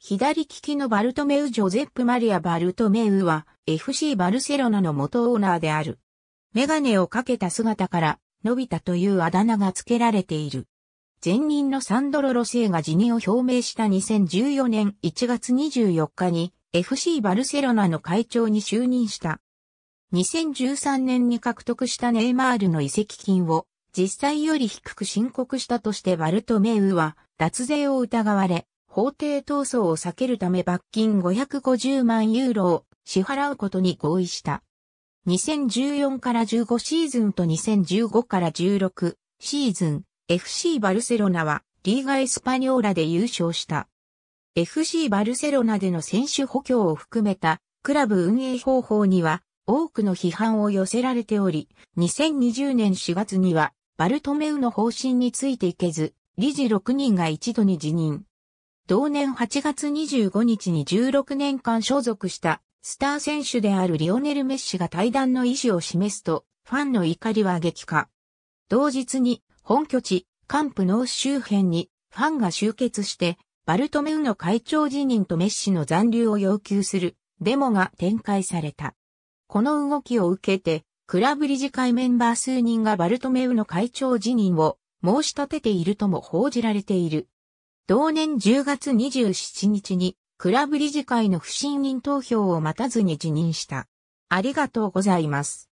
左利きのバルトメウ・ジョゼップ・マリア・バルトメウは FC バルセロナの元オーナーである。メガネをかけた姿から、伸びたというあだ名が付けられている。前任のサンドロ・ロセイが辞任を表明した2014年1月24日に FC バルセロナの会長に就任した。2013年に獲得したネイマールの移籍金を実際より低く申告したとしてバルトメウは脱税を疑われ法廷闘争を避けるため罰金550万ユーロを支払うことに合意した。2014から15シーズンと2015から16シーズン FC バルセロナはリーガエスパニョーラで優勝した。FC バルセロナでの選手補強を含めたクラブ運営方法には多くの批判を寄せられており、2020年4月にはバルトメウの方針についていけず、理事6人が一度に辞任。同年8月25日に16年間所属したスター選手であるリオネル・メッシが対談の意思を示すと、ファンの怒りは激化。同日に本拠地、カンプノー周辺にファンが集結して、バルトメウの会長辞任とメッシの残留を要求するデモが展開された。この動きを受けて、クラブ理事会メンバー数人がバルトメウの会長辞任を申し立てているとも報じられている。同年10月27日に、クラブ理事会の不信任投票を待たずに辞任した。ありがとうございます。